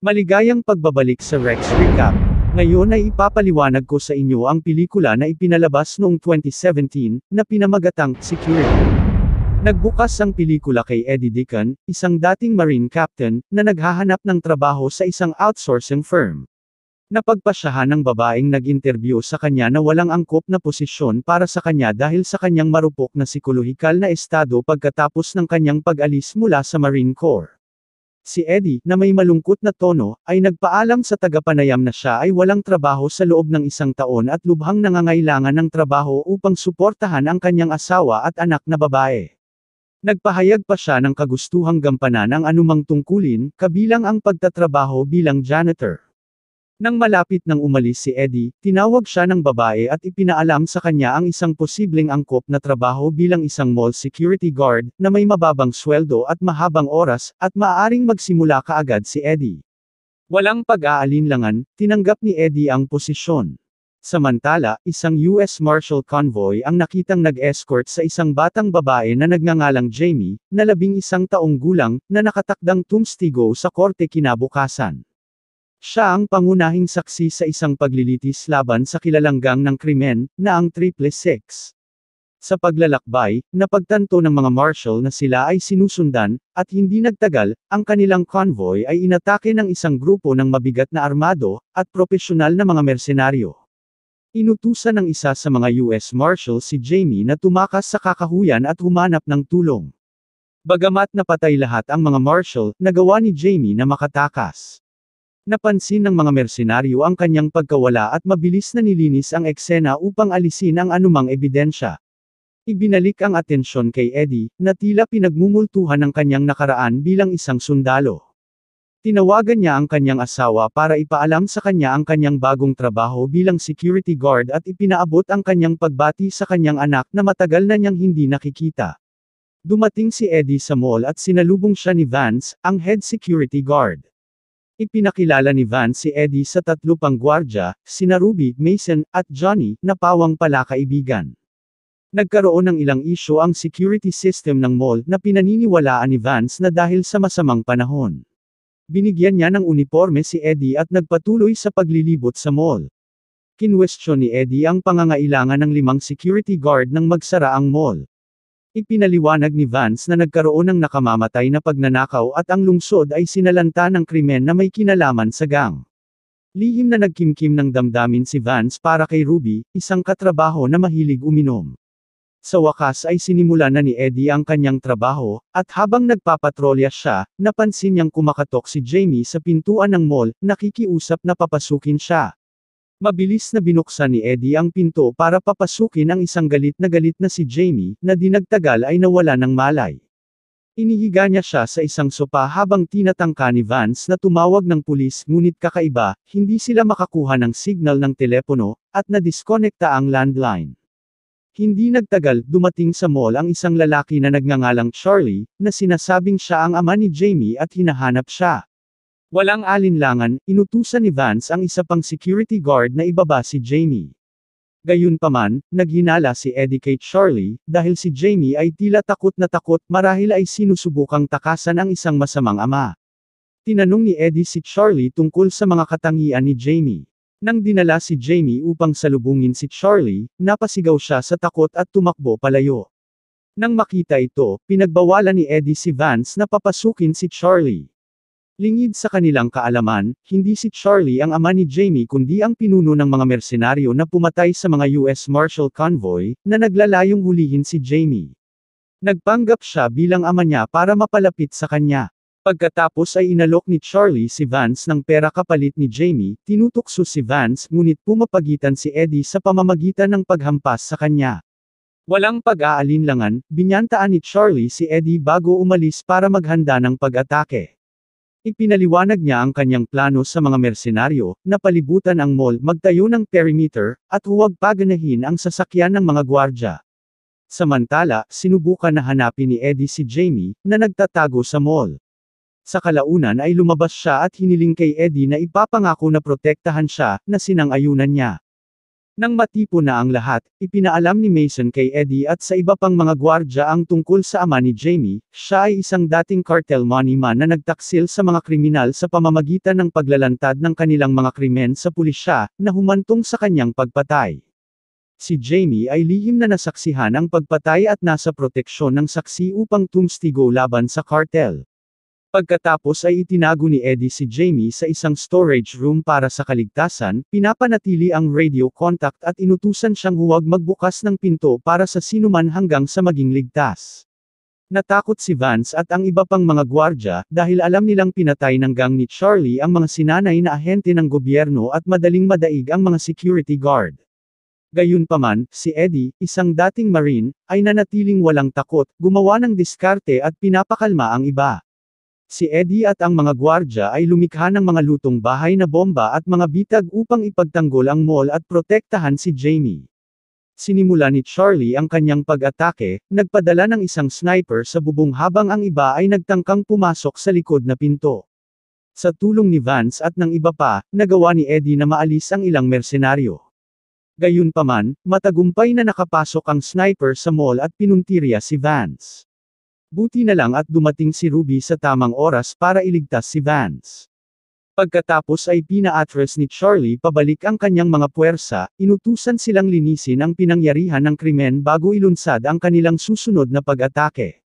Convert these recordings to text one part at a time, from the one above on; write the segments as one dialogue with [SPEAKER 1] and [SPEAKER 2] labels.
[SPEAKER 1] Maligayang pagbabalik sa Rex Recap. Ngayon ay ipapaliwanag ko sa inyo ang pelikula na ipinalabas noong 2017, na pinamagatang Security. Nagbukas ang pelikula kay Eddie Deacon, isang dating marine captain, na naghahanap ng trabaho sa isang outsourcing firm. Napagpasyahan ng babaeng nag-interview sa kanya na walang angkop na posisyon para sa kanya dahil sa kanyang marupok na psikolohikal na estado pagkatapos ng kanyang pag-alis mula sa Marine Corps. Si Eddie, na may malungkot na tono, ay nagpaalam sa tagapanayam na siya ay walang trabaho sa loob ng isang taon at lubhang nangangailangan ng trabaho upang suportahan ang kanyang asawa at anak na babae. Nagpahayag pa siya ng kagustuhang gampanan ang anumang tungkulin, kabilang ang pagtatrabaho bilang janitor. Nang malapit nang umalis si Eddie, tinawag siya ng babae at ipinaalam sa kanya ang isang posibleng angkop na trabaho bilang isang mall security guard, na may mababang sweldo at mahabang oras, at maaaring magsimula kaagad si Eddie. Walang pag-aalinlangan, tinanggap ni Eddie ang posisyon. Samantala, isang US Marshal convoy ang nakitang nag-escort sa isang batang babae na nagngangalang Jamie, na labing isang taong gulang, na nakatakdang tumstigo sa korte kinabukasan. Siya ang pangunahing saksi sa isang paglilitis laban sa kilalanggang ng krimen, na ang Triple Six. Sa paglalakbay, napagtanto ng mga marshal na sila ay sinusundan, at hindi nagtagal, ang kanilang convoy ay inatake ng isang grupo ng mabigat na armado, at propesyonal na mga mersenaryo. Inutusan ng isa sa mga US Marshal si Jamie na tumakas sa kakahuyan at humanap ng tulong. Bagamat napatay lahat ang mga marshal, nagawa ni Jamie na makatakas. Napansin ng mga mersenaryo ang kanyang pagkawala at mabilis na nilinis ang eksena upang alisin ang anumang ebidensya. Ibinalik ang atensyon kay Eddie, na tila pinagmumultuhan ng kanyang nakaraan bilang isang sundalo. Tinawagan niya ang kanyang asawa para ipaalam sa kanya ang kanyang bagong trabaho bilang security guard at ipinaabot ang kanyang pagbati sa kanyang anak na matagal na niyang hindi nakikita. Dumating si Eddie sa mall at sinalubong siya ni Vance, ang head security guard. Ipinakilala ni Van si Eddie sa tatlo pang gwardya, sina Ruby, Mason, at Johnny, na pawang pala kaibigan. Nagkaroon ng ilang isyo ang security system ng mall na pinaniniwalaan ni Vance na dahil sa masamang panahon. Binigyan niya ng uniforme si Eddie at nagpatuloy sa paglilibot sa mall. Kinwestiyon ni Eddie ang pangangailangan ng limang security guard ng magsara ang mall. Ipinaliwanag ni Vance na nagkaroon ng nakamamatay na pagnanakaw at ang lungsod ay sinalanta ng krimen na may kinalaman sa gang. Lihim na nagkimkim ng damdamin si Vance para kay Ruby, isang katrabaho na mahilig uminom. Sa wakas ay sinimula na ni Eddie ang kanyang trabaho, at habang nagpapatrolya siya, napansin niyang kumakatok si Jamie sa pintuan ng mall, nakikiusap na papasukin siya. Mabilis na binuksan ni Eddie ang pinto para papasukin ang isang galit na galit na si Jamie, na dinagtagal ay nawala ng malay. Inihiga niya siya sa isang sopa habang tinatangka ni Vance na tumawag ng pulis, ngunit kakaiba, hindi sila makakuha ng signal ng telepono, at nadiskonekta ang landline. Hindi nagtagal, dumating sa mall ang isang lalaki na nagngangalang Charlie, na sinasabing siya ang ama ni Jamie at hinahanap siya. Walang alinlangan, inutusan ni Vance ang isa pang security guard na ibaba si Jamie. Gayunpaman, naghinala si Eddie kay Charlie, dahil si Jamie ay tila takot na takot marahil ay sinusubukang takasan ang isang masamang ama. Tinanong ni Eddie si Charlie tungkol sa mga katangian ni Jamie. Nang dinala si Jamie upang salubungin si Charlie, napasigaw siya sa takot at tumakbo palayo. Nang makita ito, pinagbawalan ni Eddie si Vance na papasukin si Charlie. Lingid sa kanilang kaalaman, hindi si Charlie ang ama ni Jamie kundi ang pinuno ng mga mersenaryo na pumatay sa mga US Marshal Convoy, na naglalayong hulihin si Jamie. Nagpanggap siya bilang ama niya para mapalapit sa kanya. Pagkatapos ay inalok ni Charlie si Vance ng pera kapalit ni Jamie, tinutukso si Vance ngunit pumapagitan si Eddie sa pamamagitan ng paghampas sa kanya. Walang pag-aalinlangan, binyantaan ni Charlie si Eddie bago umalis para maghanda ng pag-atake. Ipinaliwanag niya ang kanyang plano sa mga mersenaryo, na palibutan ang mall magtayo ng perimeter, at huwag paganahin ang sasakyan ng mga gwardya. Samantala, sinubukan na hanapin ni Eddie si Jamie, na nagtatago sa mall. Sa kalaunan ay lumabas siya at hiniling kay Eddie na ipapangako na protektahan siya, na sinang-ayunan niya. Nang matipo na ang lahat, ipinaalam ni Mason kay Eddie at sa iba pang mga gwardya ang tungkol sa ama ni Jamie, siya ay isang dating cartel money man na nagtaksil sa mga kriminal sa pamamagitan ng paglalantad ng kanilang mga krimen sa pulisya, na humantong sa kanyang pagpatay. Si Jamie ay lihim na nasaksihan ang pagpatay at nasa proteksyon ng saksi upang tumstigo laban sa cartel. Pagkatapos ay itinago ni Eddie si Jamie sa isang storage room para sa kaligtasan, pinapanatili ang radio contact at inutusan siyang huwag magbukas ng pinto para sa sinuman hanggang sa maging ligtas. Natakot si Vance at ang iba pang mga gwardya, dahil alam nilang pinatay ng gang ni Charlie ang mga sinanay na ahente ng gobyerno at madaling madaig ang mga security guard. Gayunpaman, si Eddie, isang dating marine, ay nanatiling walang takot, gumawa ng diskarte at pinapakalma ang iba. Si Eddie at ang mga gwardya ay lumikha ng mga lutong bahay na bomba at mga bitag upang ipagtanggol ang mall at protektahan si Jamie. Sinimula ni Charlie ang kanyang pag-atake, nagpadala ng isang sniper sa bubong habang ang iba ay nagtangkang pumasok sa likod na pinto. Sa tulong ni Vance at ng iba pa, nagawa ni Eddie na maalis ang ilang mersenaryo. Gayunpaman, matagumpay na nakapasok ang sniper sa mall at pinuntirya si Vance. Buti na lang at dumating si Ruby sa tamang oras para iligtas si Vance. Pagkatapos ay pina-address ni Charlie pabalik ang kanyang mga puwersa, inutusan silang linisin ang pinangyarihan ng krimen bago ilunsad ang kanilang susunod na pag-atake.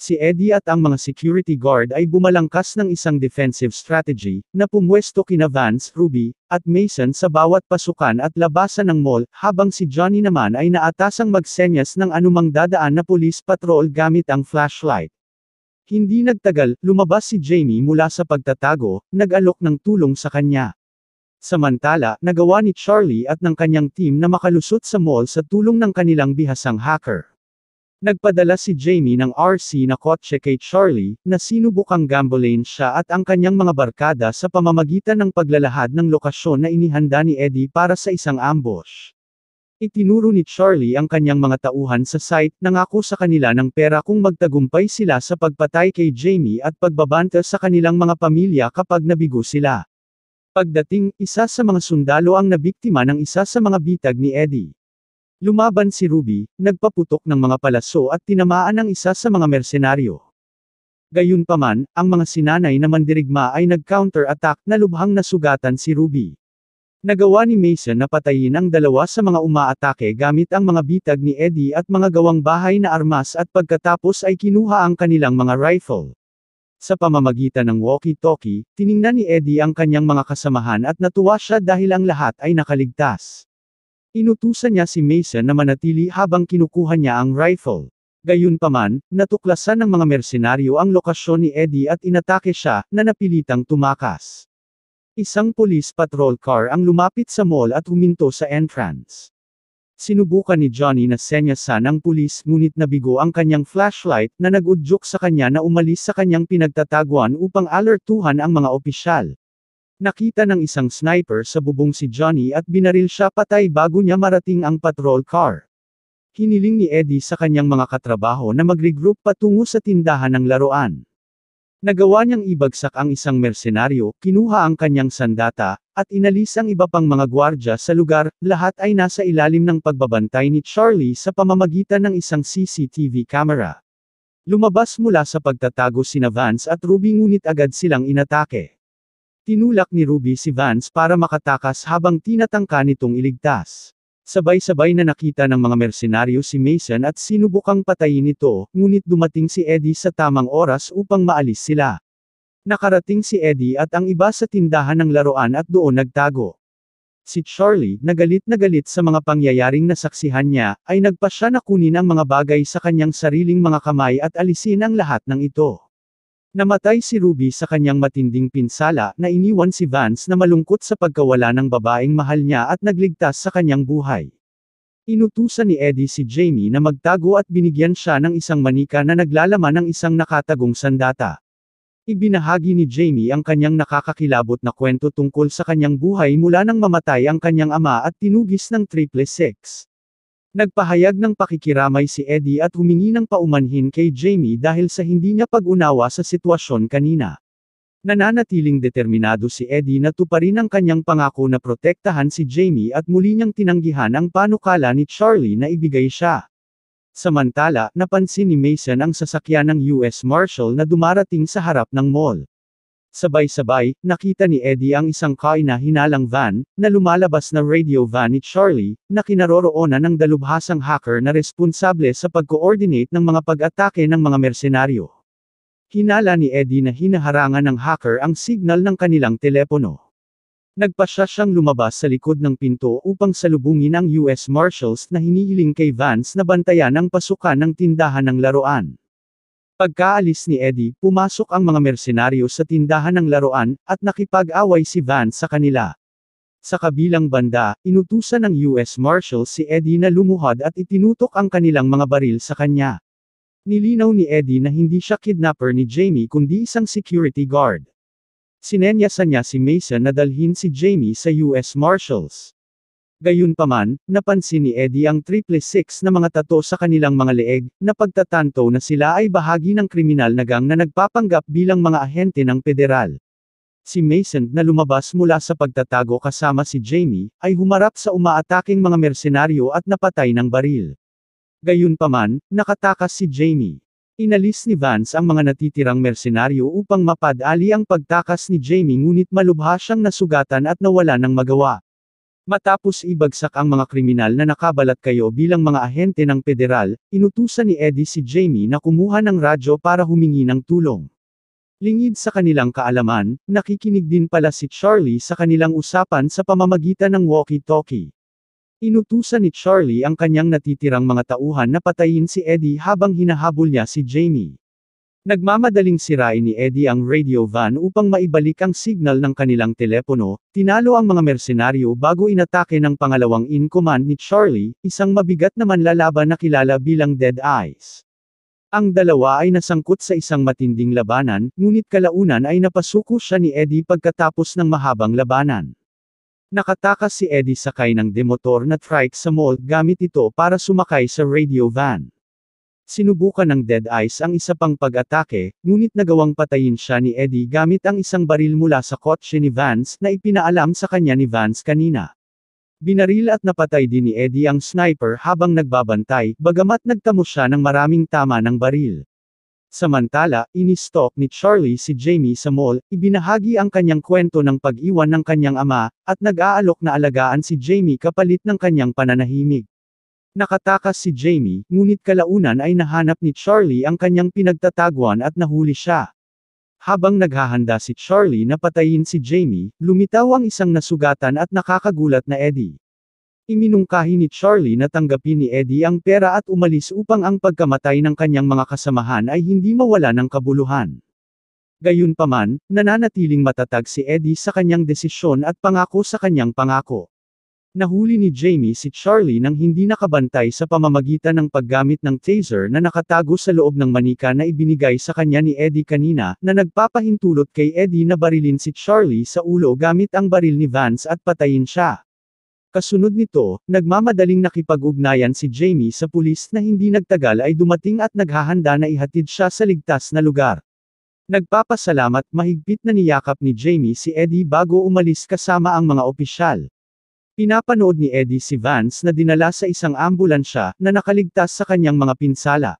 [SPEAKER 1] Si Eddie at ang mga security guard ay bumalangkas ng isang defensive strategy, na pumwesto kina Vance, Ruby, at Mason sa bawat pasukan at labasan ng mall, habang si Johnny naman ay naatasang magsenyas ng anumang dadaan na police patrol gamit ang flashlight. Hindi nagtagal, lumabas si Jamie mula sa pagtatago, nag-alok ng tulong sa kanya. Samantala, nagawa ni Charlie at ng kanyang team na makalusot sa mall sa tulong ng kanilang bihasang hacker. Nagpadala si Jamie ng RC na kotse kay Charlie, na sinubukang gambolane siya at ang kanyang mga barkada sa pamamagitan ng paglalahad ng lokasyon na inihanda ni Eddie para sa isang ambush. Itinuro ni Charlie ang kanyang mga tauhan sa site, nangako sa kanila ng pera kung magtagumpay sila sa pagpatay kay Jamie at pagbabanta sa kanilang mga pamilya kapag nabigo sila. Pagdating, isa sa mga sundalo ang nabiktima ng isa sa mga bitag ni Eddie. Lumaban si Ruby, nagpaputok ng mga palaso at tinamaan ang isa sa mga mersenaryo. Gayunpaman, ang mga sinanay na mandirigma ay nag-counter-attack na lubhang nasugatan si Ruby. Nagawa ni Mason na patayin ang dalawa sa mga umaatake gamit ang mga bitag ni Eddie at mga gawang bahay na armas at pagkatapos ay kinuha ang kanilang mga rifle. Sa pamamagitan ng walkie-talkie, tiningnan ni Eddie ang kanyang mga kasamahan at natuwa siya dahil ang lahat ay nakaligtas. Inutusan niya si Mason na manatili habang kinukuha niya ang rifle. Gayunpaman, natuklasan ng mga mersenaryo ang lokasyon ni Eddie at inatake siya, na napilitang tumakas. Isang police patrol car ang lumapit sa mall at huminto sa entrance. Sinubukan ni Johnny na senyasan ang pulis ngunit nabigo ang kanyang flashlight na nagudyok sa kanya na umalis sa kanyang pinagtataguan upang alertuhan ang mga opisyal. Nakita ng isang sniper sa bubong si Johnny at binaril siya patay bago niya marating ang patrol car. Hiniling ni Eddie sa kanyang mga katrabaho na mag-regroup patungo sa tindahan ng laruan. Nagawa niyang ibagsak ang isang mersenaryo, kinuha ang kanyang sandata, at inalis ang iba pang mga gwardya sa lugar, lahat ay nasa ilalim ng pagbabantay ni Charlie sa pamamagitan ng isang CCTV camera. Lumabas mula sa pagtatago si Vance at Ruby ngunit agad silang inatake. Tinulak ni Ruby si Vance para makatakas habang tinatangka nitong iligtas. Sabay-sabay na nakita ng mga mersenaryo si Mason at sinubukang patayin ito, ngunit dumating si Eddie sa tamang oras upang maalis sila. Nakarating si Eddie at ang iba sa tindahan ng laruan at doon nagtago. Si Charlie, nagalit na galit sa mga pangyayaring nasaksihan niya, ay nagpa siya na kunin ang mga bagay sa kanyang sariling mga kamay at alisin ang lahat ng ito. Namatay si Ruby sa kanyang matinding pinsala na iniwan si Vance na malungkot sa pagkawala ng babaeng mahal niya at nagligtas sa kanyang buhay. Inutusan ni Eddie si Jamie na magtago at binigyan siya ng isang manika na naglalaman ng isang nakatagong sandata. Ibinahagi ni Jamie ang kanyang nakakakilabot na kwento tungkol sa kanyang buhay mula nang mamatay ang kanyang ama at tinugis ng triple sex. Nagpahayag ng pakikiramay si Eddie at humingi ng paumanhin kay Jamie dahil sa hindi niya pag-unawa sa sitwasyon kanina. Nananatiling determinado si Eddie na tuparin ang kanyang pangako na protektahan si Jamie at muli niyang tinanggihan ang panukala ni Charlie na ibigay siya. Samantala, napansin ni Mason ang sasakyan ng US Marshal na dumarating sa harap ng mall. Sabay-sabay, nakita ni Eddie ang isang na hinalang van, na lumalabas na radio van ni Charlie, na kinaroroonan ng dalubhasang hacker na responsable sa pag-coordinate ng mga pag-atake ng mga mersenaryo. Hinala ni Eddie na hinaharangan ng hacker ang signal ng kanilang telepono. Nagpasya siyang lumabas sa likod ng pinto upang salubungin ang US Marshals na hinihiling kay Vance na bantayan ang pasukan ng tindahan ng laruan. Pagkaalis ni Eddie, pumasok ang mga mersenaryo sa tindahan ng laruan, at nakipag-away si Van sa kanila. Sa kabilang banda, inutusan ng US Marshal si Eddie na lumuhod at itinutok ang kanilang mga baril sa kanya. Nilinaw ni Eddie na hindi siya kidnapper ni Jamie kundi isang security guard. Sinenyasan niya si Mason na dalhin si Jamie sa US Marshals. Gayunpaman, napansin ni Eddie ang triple 666 na mga tato sa kanilang mga leeg, na pagtatanto na sila ay bahagi ng kriminal na gang na nagpapanggap bilang mga ahente ng federal. Si Mason na lumabas mula sa pagtatago kasama si Jamie, ay humarap sa umaataking mga mersenaryo at napatay ng baril. Gayunpaman, nakatakas si Jamie. Inalis ni Vance ang mga natitirang mersenaryo upang mapadali ang pagtakas ni Jamie ngunit malubha siyang nasugatan at nawala ng magawa. Matapos ibagsak ang mga kriminal na nakabalat kayo bilang mga ahente ng federal, inutusan ni Eddie si Jamie na kumuha ng radyo para humingi ng tulong. Lingid sa kanilang kaalaman, nakikinig din pala si Charlie sa kanilang usapan sa pamamagitan ng walkie-talkie. Inutusan ni Charlie ang kanyang natitirang mga tauhan na patayin si Eddie habang hinahabol niya si Jamie. Nagmamadaling sirain ni Eddie ang radio van upang maibalik ang signal ng kanilang telepono, tinalo ang mga mersenaryo bago inatake ng pangalawang in-command ni Charlie, isang mabigat na manlalaban na kilala bilang Dead Eyes. Ang dalawa ay nasangkot sa isang matinding labanan, ngunit kalaunan ay napasuko siya ni Eddie pagkatapos ng mahabang labanan. Nakatakas si Eddie sakay ng demotor na trike sa mall gamit ito para sumakay sa radio van. Sinubukan ng Dead Eyes ang isa pang pag-atake, ngunit nagawang patayin siya ni Eddie gamit ang isang baril mula sa kotse ni Vance na ipinaalam sa kanya ni Vance kanina. Binaril at napatay din ni Eddie ang sniper habang nagbabantay, bagamat nagtamo siya ng maraming tama ng baril. Samantala, inistok ni Charlie si Jamie sa mall, ibinahagi ang kanyang kwento ng pag-iwan ng kanyang ama, at nag-aalok na alagaan si Jamie kapalit ng kanyang pananahimik. Nakatakas si Jamie, ngunit kalaunan ay nahanap ni Charlie ang kanyang pinagtataguan at nahuli siya. Habang naghahanda si Charlie na patayin si Jamie, lumitaw ang isang nasugatan at nakakagulat na Eddie. Iminungkahi ni Charlie na tanggapin ni Eddie ang pera at umalis upang ang pagkamatay ng kanyang mga kasamahan ay hindi mawala ng kabuluhan. Gayunpaman, nananatiling matatag si Eddie sa kanyang desisyon at pangako sa kanyang pangako. Nahuli ni Jamie si Charlie nang hindi nakabantay sa pamamagitan ng paggamit ng taser na nakatago sa loob ng manika na ibinigay sa kanya ni Eddie kanina, na nagpapahintulot kay Eddie na barilin si Charlie sa ulo gamit ang baril ni Vance at patayin siya. Kasunod nito, nagmamadaling nakipag-ugnayan si Jamie sa pulis na hindi nagtagal ay dumating at naghahanda na ihatid siya sa ligtas na lugar. Nagpapasalamat mahigpit na niyakap ni Jamie si Eddie bago umalis kasama ang mga opisyal. Pinapanood ni Eddie si Vance na dinala sa isang ambulansya na nakaligtas sa kanyang mga pinsala.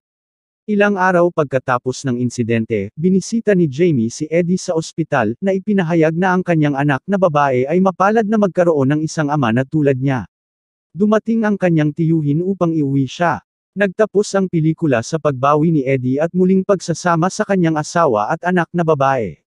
[SPEAKER 1] Ilang araw pagkatapos ng insidente, binisita ni Jamie si Eddie sa ospital na ipinahayag na ang kanyang anak na babae ay mapalad na magkaroon ng isang ama na tulad niya. Dumating ang kanyang tiyuhin upang iuwi siya. Nagtapos ang pelikula sa pagbawi ni Eddie at muling pagsasama sa kanyang asawa at anak na babae.